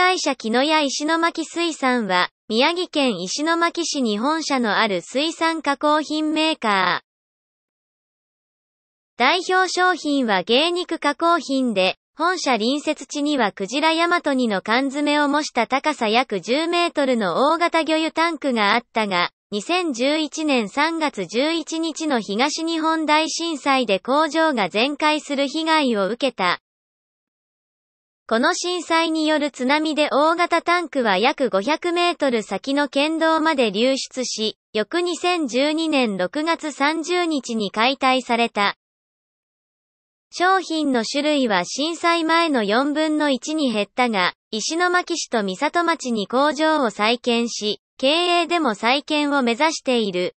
会社木の屋石巻水産は、宮城県石巻市に本社のある水産加工品メーカー。代表商品は芸肉加工品で、本社隣接地にはクジラヤマトニの缶詰を模した高さ約10メートルの大型魚油タンクがあったが、2011年3月11日の東日本大震災で工場が全壊する被害を受けた。この震災による津波で大型タンクは約500メートル先の県道まで流出し、翌2012年6月30日に解体された。商品の種類は震災前の4分の1に減ったが、石巻市と三里町に工場を再建し、経営でも再建を目指している。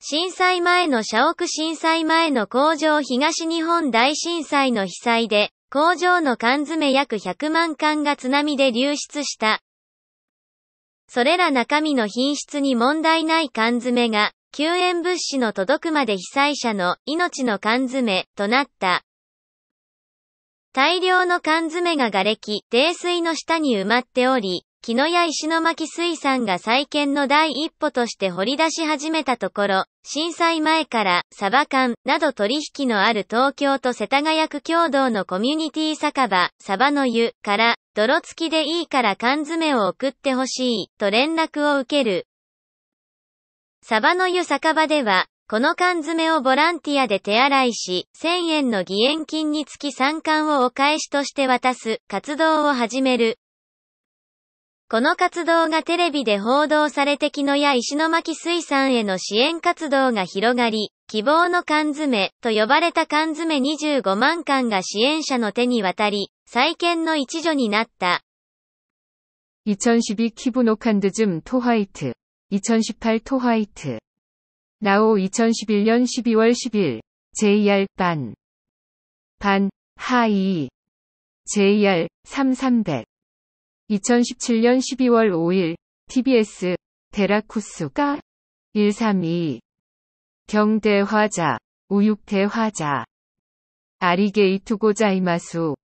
震災前の社屋震災前の工場東日本大震災の被災で、工場の缶詰約100万缶が津波で流出した。それら中身の品質に問題ない缶詰が、救援物資の届くまで被災者の命の缶詰となった。大量の缶詰が瓦礫、泥水の下に埋まっており、木野屋石巻水産が再建の第一歩として掘り出し始めたところ、震災前からサバ缶など取引のある東京と世田谷区共同のコミュニティ酒場、サバの湯から泥付きでいいから缶詰を送ってほしいと連絡を受ける。サバの湯酒場では、この缶詰をボランティアで手洗いし、1000円の義援金につき3缶をお返しとして渡す活動を始める。この活動がテレビで報道されて木のや石巻水産への支援活動が広がり、希望の缶詰と呼ばれた缶詰25万缶が支援者の手に渡り、再建の一助になった。2012カンドズムトホワイト。2018ホワイト。나オ2011年12월10일 JR 반반ハイ。JR 3300 2017년 12월 5일 TBS 데라쿠스가 132 경대화자 우육대화자 아리게이투고자이마수